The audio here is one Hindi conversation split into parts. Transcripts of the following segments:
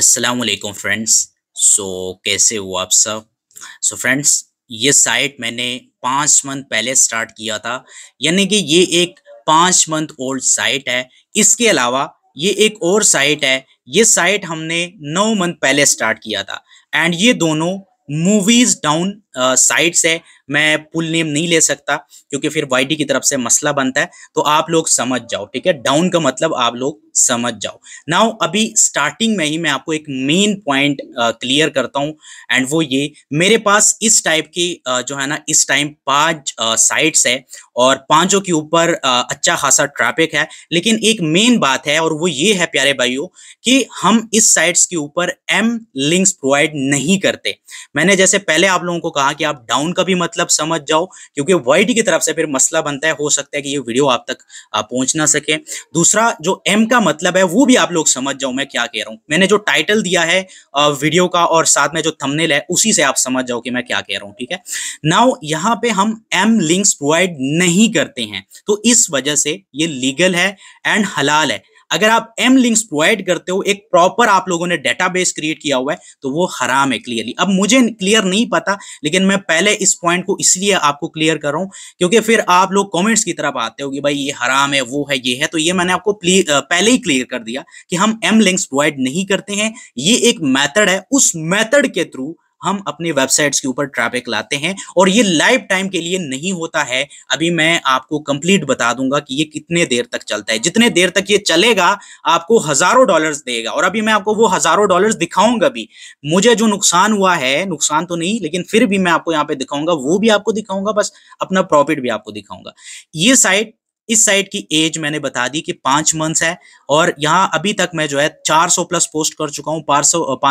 अस्सलाम वालेकुम फ्रेंड्स सो कैसे हो आप सब सो फ्रेंड्स ये साइट मैंने पाँच मंथ पहले स्टार्ट किया था यानी कि ये एक पाँच मंथ ओल्ड साइट है इसके अलावा ये एक और साइट है ये साइट हमने नौ मंथ पहले स्टार्ट किया था एंड ये दोनों मूवीज़ डाउन साइट्स है मैं पुल नेम नहीं ले सकता क्योंकि फिर वाईटी की तरफ से मसला बनता है तो आप लोग समझ जाओ ठीक है डाउन का मतलब आप लोग समझ जाओ नाउ अभी स्टार्टिंग में ही मैं आपको एक मेन पॉइंट क्लियर करता हूं एंड वो ये मेरे पास इस टाइप की uh, जो है ना इस टाइम पांच साइट्स है और पांचों के ऊपर अच्छा खासा ट्रैफिक है लेकिन एक मेन बात है और वो ये है प्यारे भाइयों कि हम इस साइट्स के ऊपर एम लिंक्स प्रोवाइड नहीं करते मैंने जैसे पहले आप लोगों को कहा कहा कि आप डाउन का भी मतलब समझ जाओ क्योंकि वाइट की तरफ से फिर मसला बनता है हो सकता है कि ये वीडियो आप तक पहुंच ना सके दूसरा जो एम का मतलब है वो भी आप लोग समझ जाओ मैं क्या कह रहा हूँ मैंने जो टाइटल दिया है वीडियो का और साथ में जो थमनेल है उसी से आप समझ जाओ कि मैं क्या कह रहा हूँ ठीक है नाउ यहाँ पे हम एम लिंक्स प्रोवाइड नहीं करते हैं तो इस वजह से ये लीगल है एंड हलाल है अगर आप एम लिंक्स प्रोवाइड करते हो एक प्रॉपर आप लोगों ने डेटाबेस क्रिएट किया हुआ है तो वो हराम है क्लियरली अब मुझे क्लियर नहीं पता लेकिन मैं पहले इस पॉइंट को इसलिए आपको क्लियर कर रहा हूँ क्योंकि फिर आप लोग कॉमेंट्स की तरफ आते हो कि भाई ये हराम है वो है ये है तो ये मैंने आपको पहले ही क्लियर कर दिया कि हम एम लिंक्स प्रोवाइड नहीं करते हैं ये एक मैथड है उस मैथड के थ्रू हम अपने वेबसाइट्स के ऊपर ट्रैफिक लाते हैं और ये लाइफ टाइम के लिए नहीं होता है अभी मैं आपको कंप्लीट बता दूंगा कि ये कितने देर तक चलता है जितने देर तक ये चलेगा आपको हजारों डॉलर्स देगा और अभी मैं आपको वो हजारों डॉलर्स दिखाऊंगा भी मुझे जो नुकसान हुआ है नुकसान तो नहीं लेकिन फिर भी मैं आपको यहाँ पे दिखाऊंगा वो भी आपको दिखाऊंगा बस अपना प्रॉफिट भी आपको दिखाऊंगा ये साइट इस साइट की एज मैंने बता दी कि पांच मंथ्स है और यहाँ अभी तक मैं जो है 400 प्लस पोस्ट कर चुका हूँ पांच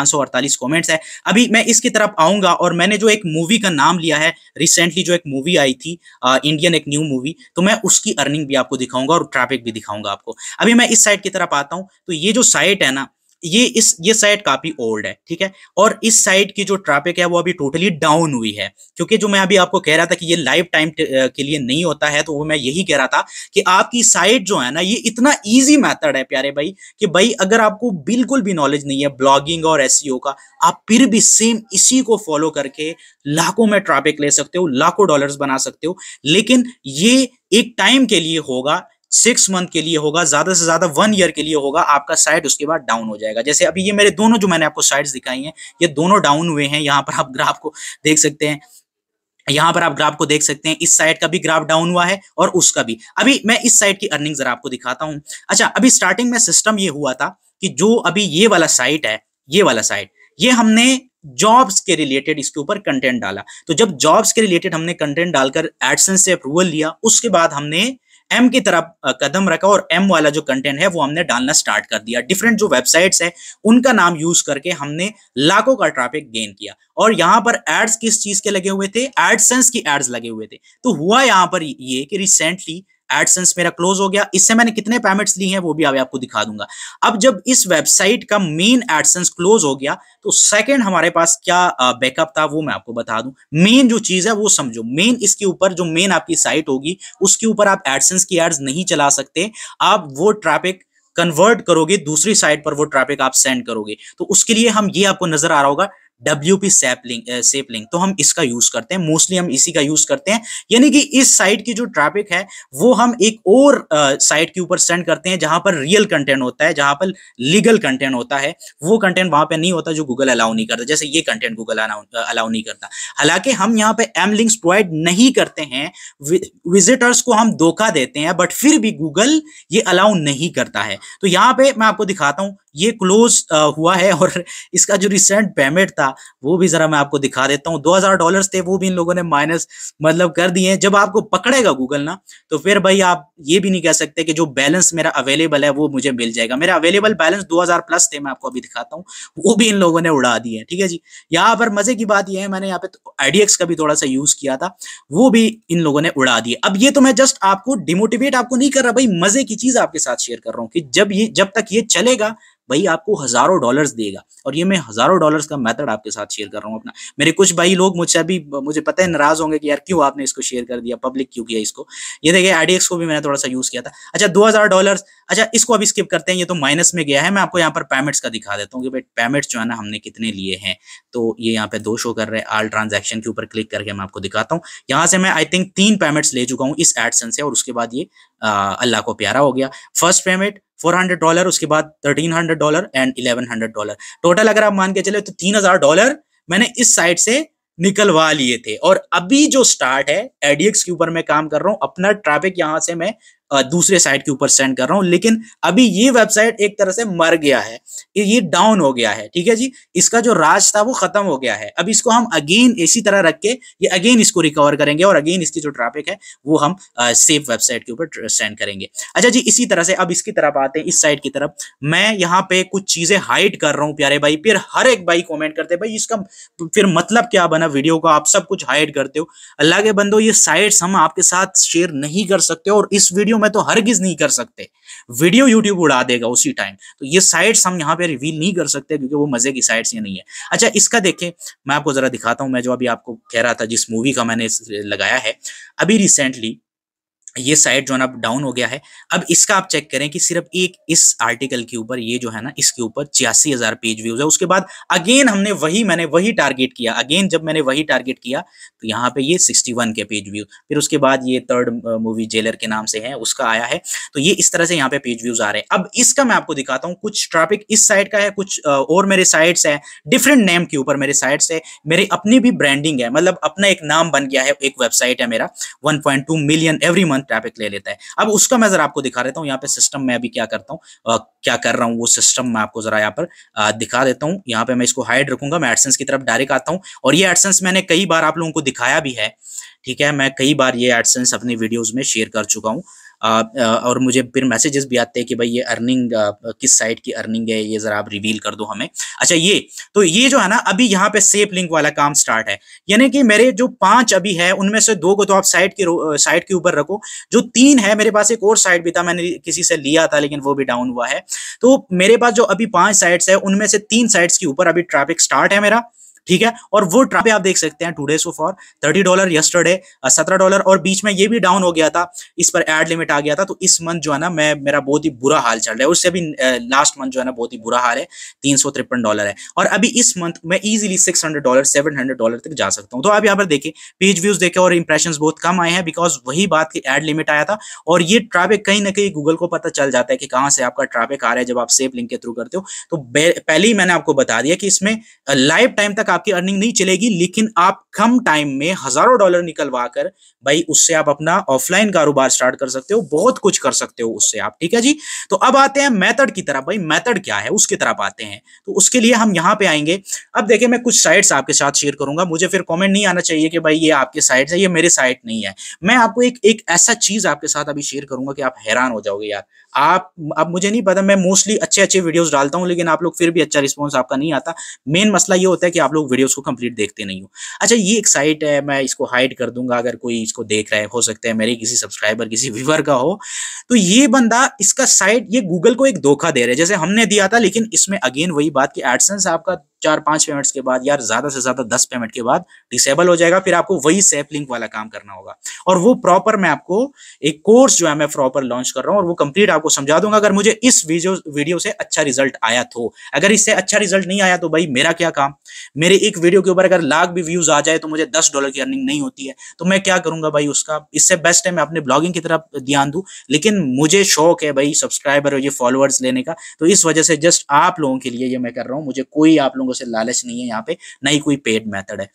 सौ कमेंट्स है अभी मैं इसकी तरफ आऊंगा और मैंने जो एक मूवी का नाम लिया है रिसेंटली जो एक मूवी आई थी आ, इंडियन एक न्यू मूवी तो मैं उसकी अर्निंग भी आपको दिखाऊंगा और ट्रैफिक भी दिखाऊंगा आपको अभी मैं इस साइट की तरफ आता हूँ तो ये जो साइट है ना ये इस ये साइड काफी ओल्ड है ठीक है और इस साइड की जो ट्रैफिक है वो अभी टोटली डाउन हुई है क्योंकि जो मैं अभी आपको कह रहा था कि ये लाइफ टाइम के लिए नहीं होता है तो वो मैं यही कह रहा था कि आपकी साइड जो है ना ये इतना ईजी मैथड है प्यारे भाई कि भाई अगर आपको बिल्कुल भी नॉलेज नहीं है ब्लॉगिंग और एस e का आप फिर भी सेम इसी को फॉलो करके लाखों में ट्रैफिक ले सकते हो लाखों डॉलर बना सकते हो लेकिन ये एक टाइम के लिए होगा सिक्स मंथ के लिए होगा ज्यादा से ज्यादा वन ईयर के लिए होगा आपका साइड उसके बाद डाउन हो जाएगा जैसे अभी ये मेरे दोनों जो मैंने आपको साइट दिखाई हैं ये दोनों डाउन हुए हैं यहाँ पर आप ग्राफ को देख सकते हैं यहाँ पर आप ग्राफ को देख सकते हैं इस साइड का भी ग्राफ डाउन हुआ है और उसका भी अभी मैं इस साइड की अर्निंग जरा आपको दिखाता हूँ अच्छा अभी स्टार्टिंग में सिस्टम ये हुआ था कि जो अभी ये वाला साइट है ये वाला साइट ये हमने जॉब्स के रिलेटेड इसके ऊपर कंटेंट डाला तो जब जॉब्स के रिलेटेड हमने कंटेंट डालकर एडसेंस से अप्रूवल लिया उसके बाद हमने एम की तरफ कदम रखा और एम वाला जो कंटेंट है वो हमने डालना स्टार्ट कर दिया डिफरेंट जो वेबसाइट्स है उनका नाम यूज करके हमने लाखों का ट्रैफिक गेन किया और यहाँ पर एड्स किस चीज के लगे हुए थे एडसेंस की एड्स लगे हुए थे तो हुआ यहाँ पर ये कि रिसेंटली एडसेंस मेरा क्लोज हो गया इससे मैंने कितने पेमेंट्स लिए हैं वो भी अभी आपको दिखा दूंगा अब जब इस वेबसाइट का मेन एडसेंस क्लोज हो गया तो सेकंड हमारे पास क्या बैकअप था वो मैं आपको बता दूं मेन जो चीज है वो समझो मेन इसके ऊपर जो मेन आपकी साइट होगी उसके ऊपर आप एडसेंस की एड्स नहीं चला सकते आप वो ट्रैफिक कन्वर्ट करोगे दूसरी साइट पर वो ट्रैफिक आप सेंड करोगे तो उसके लिए हम ये आपको नजर आ रहा होगा डब्ल्यू पी सैपलिंग सेपलिंग तो हम इसका यूज करते हैं मोस्टली हम इसी का यूज करते हैं यानी कि इस साइट की जो ट्रैफिक है वो हम एक और साइट eh, के ऊपर सेंड करते हैं जहां पर रियल कंटेंट होता है जहां पर लीगल कंटेंट होता है वो कंटेंट वहां पे नहीं होता जो गूगल अलाउ नहीं करता जैसे ये कंटेंट गूगल अलाउ नहीं करता हालांकि हम यहाँ पे एम लिंक्स प्रोवाइड नहीं करते हैं विजिटर्स को हम धोखा देते हैं बट फिर भी गूगल ये अलाउ नहीं करता है तो यहाँ पे मैं आपको दिखाता हूँ ये क्लोज हुआ है और इसका जो रिसेंट पेमेंट था वो भी जरा मैं आपको दिखा देता हूँ दो हजार डॉलर थे वो भी इन लोगों ने माइनस मतलब कर दिए हैं जब आपको पकड़ेगा गूगल ना तो फिर भाई आप ये भी नहीं कह सकते कि जो बैलेंस मेरा अवेलेबल है वो मुझे मिल जाएगा मेरा अवेलेबल बैलेंस दो प्लस थे मैं आपको अभी दिखाता हूँ वो भी इन लोगों ने उड़ा दिए ठीक है जी यहाँ पर मजे की बात यह है मैंने यहाँ पे तो आईडीएक्स का भी थोड़ा सा यूज किया था वो भी इन लोगों ने उड़ा दिए अब ये तो मैं जस्ट आपको डिमोटिवेट आपको नहीं कर रहा भाई मजे की चीज आपके साथ शेयर कर रहा हूँ कि जब ये जब तक ये चलेगा भाई आपको हज़ारों डॉलर्स देगा और ये मैं हज़ारों डॉलर्स का मेथड आपके साथ शेयर कर रहा हूँ अपना मेरे कुछ भाई लोग मुझसे अभी मुझे पता है नाराज़ होंगे कि यार क्यों आपने इसको शेयर कर दिया पब्लिक क्यों किया इसको ये देखिए आईडीएक्स को भी मैंने थोड़ा सा यूज़ किया था अच्छा दो डॉलर अच्छा इसको अभी स्किप करते हैं ये तो माइनस में गया है मैं आपको यहाँ पर पेमेंट्स का दिखा देता हूँ कि भाई पेमेंट्स जो है ना हमने कितने लिए हैं तो ये यहाँ पे दो शो कर रहे हैं आल ट्रांजेक्शन के ऊपर क्लिक करके मैं आपको दिखाता हूँ यहाँ से मैं आई थिंक तीन पेमेंट्स ले चुका हूँ इस एडसन से और उसके बाद ये अल्लाह को प्यारा हो गया फर्स्ट पेमेंट 400 डॉलर उसके बाद 1300 डॉलर एंड 1100 डॉलर टोटल अगर आप मान के चले तो 3000 डॉलर मैंने इस साइड से निकलवा लिए थे और अभी जो स्टार्ट है एडीएक्स के ऊपर मैं काम कर रहा हूं अपना ट्रैफिक यहाँ से मैं दूसरे साइट के ऊपर सेंड कर रहा हूं लेकिन अभी ये वेबसाइट एक तरह से मर गया है ये डाउन हो गया है ठीक है जी इसका जो राज था वो खत्म हो गया है अब इसको हम अगेन इसी तरह रख के ये अगेन इसको रिकवर करेंगे और अगेन इसकी जो ट्रैफिक है वो हम सेफ वेबसाइट के ऊपर सेंड करेंगे अच्छा जी इसी तरह से अब इसकी तरफ आते हैं इस साइड की तरफ मैं यहाँ पे कुछ चीजें हाइड कर रहा हूँ प्यारे भाई फिर हर एक भाई कॉमेंट करते भाई इसका फिर मतलब क्या बना वीडियो का आप सब कुछ हाइड करते हो अल्लाह के बंदो ये साइट हम आपके साथ शेयर नहीं कर सकते और इस वीडियो वीडियो में तो गिज नहीं कर सकते वीडियो यूट्यूब उड़ा देगा उसी टाइम तो ये साइट्स हम यहाँ पे रिवील नहीं कर सकते क्योंकि वो मजे की साइट्स ये नहीं है अच्छा इसका देखें मैं आपको जरा दिखाता हूँ मैं जो अभी आपको कह रहा था जिस मूवी का मैंने लगाया है अभी रिसेंटली ये साइट जो है ना डाउन हो गया है अब इसका आप चेक करें कि सिर्फ एक इस आर्टिकल के ऊपर ये जो है ना इसके ऊपर छियासी हजार पेज व्यूज है उसके बाद अगेन हमने वही मैंने वही टारगेट किया अगेन जब मैंने वही टारगेट किया तो यहाँ पे ये सिक्सटी वन के पेज व्यूज फिर उसके बाद ये थर्ड मूवी जेलर के नाम से है उसका आया है तो ये इस तरह से यहाँ पे पेज व्यूज आ रहे हैं अब इसका मैं आपको दिखाता हूँ कुछ ट्रैफिक इस साइड का है कुछ और मेरे साइट्स है डिफरेंट नेम के ऊपर मेरे साइट्स है मेरे अपनी भी ब्रांडिंग है मतलब अपना एक नाम बन गया है एक वेबसाइट है मेरा one million every month traffic ले लेता है अब उसका मैं जरा आपको दिखा देता हूँ यहाँ पे सिस्टम मैं अभी क्या करता हूँ क्या कर रहा हूँ वो सिस्टम मैं आपको जरा यहाँ पर आ, दिखा देता हूँ यहाँ पे मैं इसको हाइड रखूंगा मैं एडसेंस की तरफ डायरेक्ट आता हूँ और ये एडसेंस मैंने कई बार आप लोगों को दिखाया भी है ठीक है मैं कई बार ये एडसेंस अपनी वीडियोज में शेयर कर चुका हूँ और मुझे फिर मैसेजेस भी आते हैं कि भाई ये अर्निंग किस साइट की अर्निंग है ये ज़रा आप रिवील कर दो हमें अच्छा ये तो ये जो है ना अभी यहाँ पे सेफ लिंक वाला काम स्टार्ट है यानी कि मेरे जो पांच अभी है उनमें से दो को तो आप साइट के साइट के ऊपर रखो जो तीन है मेरे पास एक और साइट भी था मैंने किसी से लिया था लेकिन वो भी डाउन हुआ है तो मेरे पास जो अभी पांच साइट्स है उनमें से तीन साइट्स के ऊपर अभी ट्रैफिक स्टार्ट है मेरा ठीक है और वो ट्रापे आप देख सकते हैं today so far thirty dollar yesterday सत्रह डॉलर और बीच में ये भी डाउन हो गया था इस पर एड लिमिट आ गया था तो इस मंथ जो है ना मैं मेरा बहुत ही बुरा हाल चल रहा है उससे भी लास्ट मंथ जो है ना बहुत ही बुरा हाल है तीन सौ तिरपन डॉलर है और अभी इस मंथ मैं easily six hundred dollar seven hundred dollar तक जा सकता हूँ तो आप यहाँ पर देखें पेज व्यूज देखे और इंप्रेशन बहुत कम आए हैं बिकॉज वही बात की एड लिमिट आया था और ये ट्राफिक कहीं ना कहीं गूगल को पता चल जाता है कि कहाँ से आपका ट्राफिक आ रहा है जब आप सेफ लिंक के थ्रू करते हो तो पहले ही मैंने आपको बता दिया कि इसमें लाइफ टाइम तक आपकी अर्निंग नहीं चलेगी लेकिन आप कम टाइम में हजारों डॉलर निकलवा कर भाई उससे आप अपना ऑफलाइन कारोबार स्टार्ट कर सकते हो बहुत कुछ कर सकते हो उससे आप ठीक है जी तो अब आते हैं मेथड की तरफ भाई मेथड क्या है उसकी तरफ आते हैं तो उसके लिए हम यहाँ पे आएंगे अब देखिये मैं कुछ साइट्स आपके साथ शेयर करूंगा मुझे फिर कॉमेंट नहीं आना चाहिए कि भाई ये आपके साइट है ये मेरे साइट नहीं है मैं आपको एक एक ऐसा चीज आपके साथ अभी शेयर करूंगा कि आप हैरान हो जाओगे यार आप अब मुझे नहीं पता मैं मोस्टली अच्छे अच्छे वीडियोस डालता हूं लेकिन आप लोग फिर भी अच्छा रिस्पांस आपका नहीं आता मेन मसला ये होता है कि आप लोग लोग वीडियोस को कंप्लीट देखते नहीं हो अच्छा ये एक साइट है मैं इसको हाइड कर दूंगा अगर कोई इसको देख रहा है हो सकता है मेरे किसी सब्सक्राइबर किसी व्यूवर का हो तो ये बंदा इसका साइट ये गूगल को एक धोखा दे रहा है जैसे हमने दिया था लेकिन इसमें अगेन वही बात की एडसेंस आपका चार पांच पेमेंट्स के बाद यार ज्यादा से ज्यादा दस पेमेंट के बाद डिसेबल हो जाएगा फिर आपको वही सेफ लिंक वाला काम करना होगा और वो प्रॉपर मैं आपको एक कोर्स जो है मैं प्रॉपर लॉन्च कर रहा हूँ और वो कंप्लीट आपको समझा दूंगा अगर मुझे इस वीडियो वीडियो से अच्छा रिजल्ट आया तो अगर इससे अच्छा रिजल्ट नहीं आया तो भाई मेरा क्या काम मेरे एक वीडियो के ऊपर अगर लाख भी व्यूज आ जाए तो मुझे दस डॉलर की अर्निंग नहीं होती है तो मैं क्या करूंगा भाई उसका इससे बेस्ट है मैं अपने ब्लॉगिंग की तरफ ध्यान दू लेकिन मुझे शौक है भाई सब्सक्राइबर और ये फॉलोअर्स लेने का तो इस वजह से जस्ट आप लोगों के लिए ये मैं कर रहा हूँ मुझे कोई आप लोगों को से लालच नहीं है यहाँ पे नहीं कोई पेड मैथड है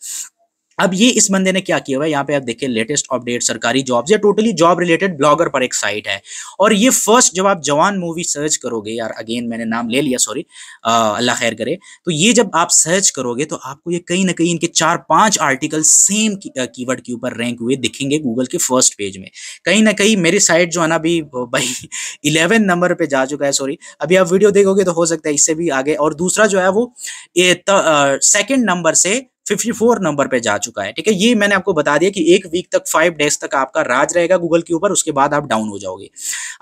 अब ये इस बंदे ने क्या किया हुआ है यहाँ पे आप देखिए लेटेस्ट अपडेट सरकारी जॉब्स या टोटली जॉब रिलेटेड ब्लॉगर पर एक साइट है और ये फर्स्ट जब आप जवान मूवी सर्च करोगे यार अगेन मैंने नाम ले लिया सॉरी अल्लाह खैर करे तो ये जब आप सर्च करोगे तो आपको ये कहीं ना कहीं इनके चार पांच आर्टिकल सेम कीवर्ड के की ऊपर रैंक हुए दिखेंगे गूगल के फर्स्ट पेज में कहीं ना कहीं मेरी साइट जो है ना अभी भाई इलेवन नंबर पर जा चुका है सॉरी अभी आप वीडियो देखोगे तो हो सकता है इससे भी आगे और दूसरा जो है वो सेकेंड नंबर से फोर नंबर पे जा चुका है ठीक है ये मैंने आपको बता दिया कि एक वीक तक फाइव डेज तक आपका राज रहेगा गूगल के ऊपर उसके बाद आप डाउन हो जाओगे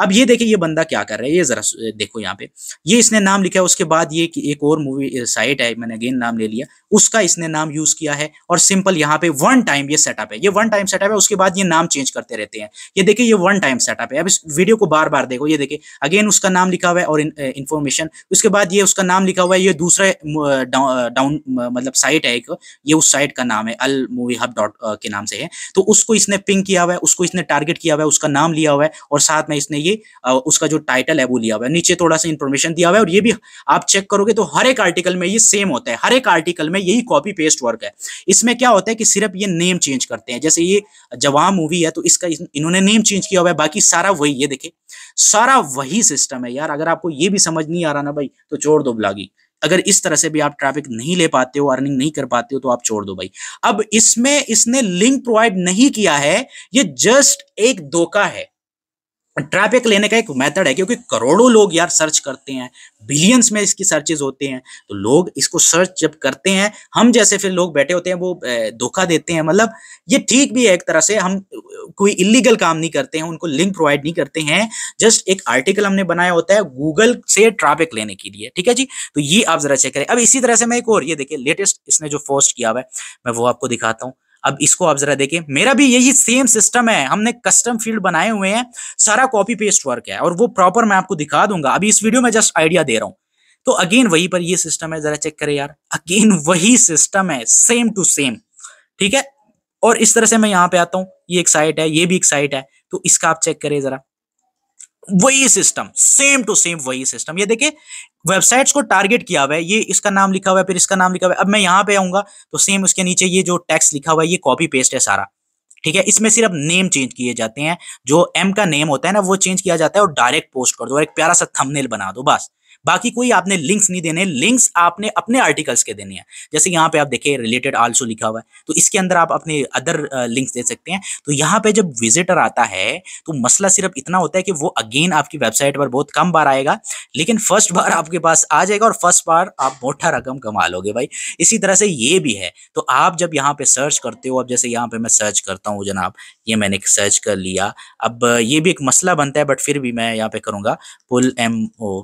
अब ये देखिए ये बंदा क्या कर रहा है ये जरा देखो यहाँ पे ये इसने नाम लिखा है उसके बाद ये कि एक और मूवी साइट है मैंने अगेन नाम ले लिया उसका इसने नाम यूज किया है और सिंपल यहाँ पे वन टाइम ये सेटअप है ये वन टाइम सेटअप है उसके बाद ये नाम चेंज करते रहते हैं ये देखिए ये वन टाइम सेटअप है अब इस वीडियो को बार बार देखो ये देखिए अगेन उसका नाम लिखा हुआ है और इन्फॉर्मेशन उसके बाद ये उसका नाम लिखा हुआ है ये दूसरा डाउन मतलब साइट है एक ये उस साइट का नाम है अल मूवी हब डॉट के नाम से है तो उसको इसने पिंक किया हुआ है उसको इसने टारगेट किया हुआ है उसका नाम लिया हुआ है और साथ में इसने ये उसका जो टाइटल है वो लिया हुआ है नीचे थोड़ा सा इन्फॉर्मेशन दिया हुआ है और ये भी आप चेक करोगे तो हर एक आर्टिकल में ये सेम होता है हर एक आर्टिकल में यही कॉपी पेस्ट वर्क है इसमें क्या होता है कि सिर्फ ये नेम चेंज करते हैं जैसे ये जवाब मूवी है तो इसका इन्होंने नेम चेंज किया हुआ है बाकी सारा वही ये देखे सारा वही सिस्टम है यार अगर आपको ये भी समझ नहीं आ रहा ना भाई तो छोड़ दो ब्लागी अगर इस तरह से भी आप ट्रैफिक नहीं ले पाते हो अर्निंग नहीं कर पाते हो तो आप छोड़ दो भाई अब इसमें इसने लिंक प्रोवाइड नहीं किया है ये जस्ट एक धोखा है ट्रैफिक लेने का एक मेथड है क्योंकि करोड़ों लोग यार सर्च करते हैं बिलियंस में इसकी सर्चेज होते हैं तो लोग इसको सर्च जब करते हैं हम जैसे फिर लोग बैठे होते हैं वो धोखा देते हैं मतलब ये ठीक भी है एक तरह से हम कोई इलीगल काम नहीं करते हैं उनको लिंक प्रोवाइड नहीं करते हैं जस्ट एक आर्टिकल हमने बनाया होता है गूगल से ट्रैफिक लेने के लिए ठीक है जी तो ये आप जरा चेक करें अब इसी तरह से मैं एक और ये देखिए लेटेस्ट इसने जो पोस्ट किया हुआ है मैं वो आपको दिखाता हूँ अब इसको आप जरा देखिए मेरा भी यही सेम सिस्टम है हमने कस्टम फील्ड बनाए हुए हैं सारा कॉपी पेस्ट वर्क है और वो प्रॉपर मैं आपको दिखा दूंगा अभी इस वीडियो में जस्ट आइडिया दे रहा हूं तो अगेन वही पर ये सिस्टम है जरा चेक करें यार अगेन वही सिस्टम है सेम टू सेम ठीक है और इस तरह से मैं यहां पे आता हूं ये एक साइट है ये भी एक साइट है तो इसका आप चेक करें जरा वही सिस्टम सेम टू सेम वही सिस्टम ये देखिए वेबसाइट्स को टारगेट किया हुआ है ये इसका नाम लिखा हुआ है फिर इसका नाम लिखा हुआ है अब मैं यहां पे आऊंगा तो सेम उसके नीचे ये जो टैक्स लिखा हुआ है ये कॉपी पेस्ट है सारा ठीक है इसमें सिर्फ नेम चेंज किए जाते हैं जो एम का नेम होता है ना वो चेंज किया जाता है और डायरेक्ट पोस्ट कर दो और एक प्यारा सा थंबनेल बना दो बस बाकी कोई आपने लिंक्स नहीं देने लिंक्स आपने अपने आर्टिकल्स के देने हैं जैसे यहाँ पे आप देखिए रिलेटेड आल्सो लिखा हुआ है तो इसके अंदर आप अपने अदर लिंक्स uh, दे सकते हैं तो यहाँ पे जब विजिटर आता है तो मसला सिर्फ इतना होता है कि वो अगेन आपकी वेबसाइट पर बहुत कम बार आएगा लेकिन फर्स्ट बार आपके पास आ जाएगा और फर्स्ट बार आप मोटा रकम कमा लोगे भाई इसी तरह से ये भी है तो आप जब यहाँ पे सर्च करते हो अब जैसे यहाँ पे मैं सर्च करता हूँ जनाब ये मैंने सर्च कर लिया अब ये भी एक मसला बनता है बट फिर भी मैं यहाँ पे करूँगा पुल एम ओ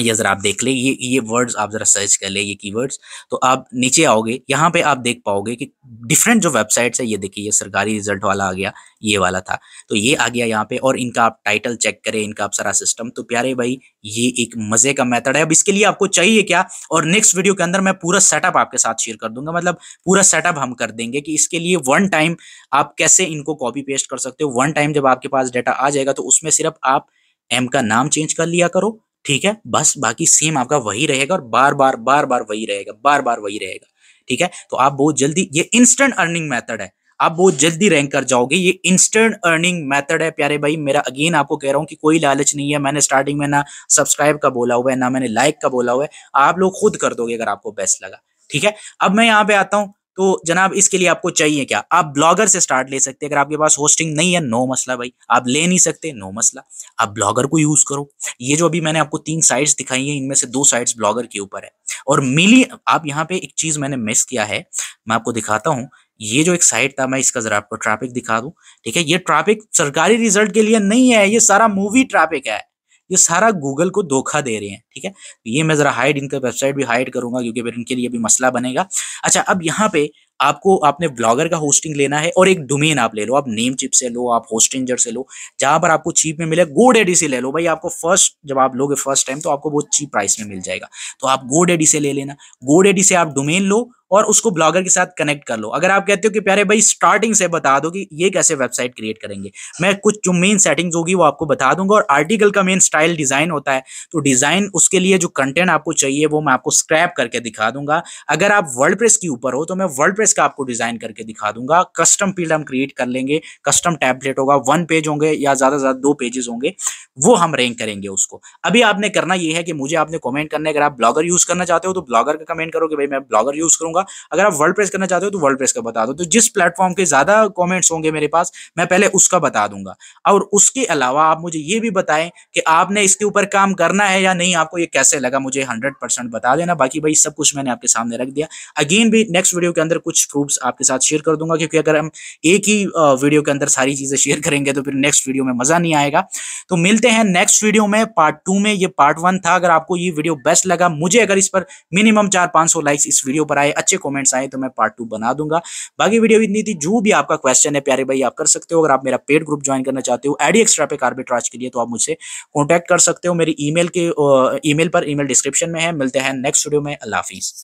ये ज़रा आप देख ले ये ये वर्ड्स आप ज़रा सर्च कर ले ये कीवर्ड्स तो आप नीचे आओगे यहाँ पे आप देख पाओगे कि डिफरेंट जो वेबसाइट्स है ये देखिए ये सरकारी रिजल्ट वाला आ गया ये वाला था तो ये आ गया यहाँ पे और इनका आप टाइटल चेक करें इनका आप सारा सिस्टम तो प्यारे भाई ये एक मज़े का मेथड है अब इसके लिए आपको चाहिए क्या और नेक्स्ट वीडियो के अंदर मैं पूरा सेटअप आपके साथ शेयर कर दूंगा मतलब पूरा सेटअप हम कर देंगे कि इसके लिए वन टाइम आप कैसे इनको कॉपी पेस्ट कर सकते हो वन टाइम जब आपके पास डेटा आ जाएगा तो उसमें सिर्फ आप एम का नाम चेंज कर लिया करो ठीक है बस बाकी सेम आपका वही रहेगा और बार बार बार बार वही रहेगा बार बार वही रहेगा ठीक है तो आप बहुत जल्दी ये इंस्टेंट अर्निंग मेथड है आप बहुत जल्दी रैंक कर जाओगे ये इंस्टेंट अर्निंग मेथड है प्यारे भाई मेरा अगेन आपको कह रहा हूँ कि कोई लालच नहीं है मैंने स्टार्टिंग में ना सब्सक्राइब का बोला हुआ है ना मैंने लाइक का बोला हुआ है आप लोग खुद कर दोगे अगर आपको बेस्ट लगा ठीक है अब मैं यहाँ पे आता हूँ तो जनाब इसके लिए आपको चाहिए क्या आप ब्लॉगर से स्टार्ट ले सकते हैं अगर आपके पास होस्टिंग नहीं है नो मसला भाई आप ले नहीं सकते नो मसला आप ब्लॉगर को यूज़ करो ये जो अभी मैंने आपको तीन साइट्स दिखाई हैं इनमें से दो साइट्स ब्लॉगर के ऊपर है और मिली आप यहाँ पे एक चीज़ मैंने मिस किया है मैं आपको दिखाता हूँ ये जो एक साइट था मैं इसका ज़रा आपको ट्रैफिक दिखा दू ठीक है ये ट्रैफिक सरकारी रिजल्ट के लिए नहीं है ये सारा मूवी ट्रैफिक है ये सारा गूगल को धोखा दे रहे हैं ठीक है तो ये मैं ज़रा हाइड इनका वेबसाइट भी हाइड करूंगा क्योंकि फिर इनके लिए भी मसला बनेगा अच्छा अब यहाँ पे आपको आपने ब्लॉगर का होस्टिंग लेना है और एक डोमेन आप ले लो आप नेम चिप से लो आप होस्टिंगर से लो जहां पर आपको चीप में मिले गोड एडी से ले लो भाई आपको फर्स्ट जब आप लोगे फर्स्ट टाइम तो आपको बहुत चीप प्राइस में मिल जाएगा तो आप गोड एडी से ले लेना गोड एडी से आप डोमेन लो और उसको ब्लॉगर के साथ कनेक्ट कर लो अगर आप कहते हो कि प्यारे भाई स्टार्टिंग से बता दो कि ये कैसे वेबसाइट क्रिएट करेंगे मैं कुछ जो मेन सेटिंग्स होगी वो आपको बता दूंगा और आर्टिकल का मेन स्टाइल डिज़ाइन होता है तो डिज़ाइन उसके लिए जो कंटेंट आपको चाहिए वो मैं आपको स्क्रैप करके दिखा दूंगा अगर आप वर्ल्ड के ऊपर हो तो मैं वर्ल्ड का आपको डिज़ाइन करके दिखा दूंगा कस्टम फील्ड हम क्रिएट कर लेंगे कस्टम टैबलेट होगा वन पेज होंगे या ज़्यादा से ज़्यादा दो पेजेस होंगे वो हम रैंक करेंगे उसको अभी आपने करना यह है कि मुझे आपने कमेंट करना है अगर आप ब्लॉगर यूज़ करना चाहते हो तो ब्लॉगर का कमेंट करो कि भाई मैं ब्लॉगर यूज़ करूंगा होगा अगर आप वर्ल्ड प्रेस करना चाहते हो तो वर्ल्ड प्रेस का बता दो तो जिस प्लेटफॉर्म के ज़्यादा कॉमेंट्स होंगे मेरे पास मैं पहले उसका बता दूंगा और उसके अलावा आप मुझे ये भी बताएं कि आपने इसके ऊपर काम करना है या नहीं आपको ये कैसे लगा मुझे हंड्रेड बता देना बाकी भाई सब कुछ मैंने आपके सामने रख दिया अगेन भी नेक्स्ट वीडियो के अंदर कुछ प्रूफ्स आपके साथ शेयर कर दूंगा क्योंकि अगर हम एक ही वीडियो के अंदर सारी चीज़ें शेयर करेंगे तो फिर नेक्स्ट वीडियो में मज़ा नहीं आएगा तो मिलते हैं नेक्स्ट वीडियो में पार्ट टू में ये पार्ट वन था अगर आपको ये वीडियो बेस्ट लगा मुझे अगर इस पर मिनिमम चार पांच सौ लाइक्स इस वीडियो पर आए अच्छे कॉमेंट्स आए तो मैं पार्ट टू बना दूंगा बाकी वीडियो इतनी थी जो भी आपका क्वेश्चन है प्यारे भाई आप कर सकते हो अगर आप मेरा पेड ग्रुप ज्वाइन करना चाहते हो एडी एक्स्ट्रा पे कार्बेट्राज के लिए तो आप मुझसे कॉन्टैक्ट कर सकते हो मेरी ई के ई पर ई डिस्क्रिप्शन में है मिलते हैं नेक्स्ट वीडियो में अल्लाफिज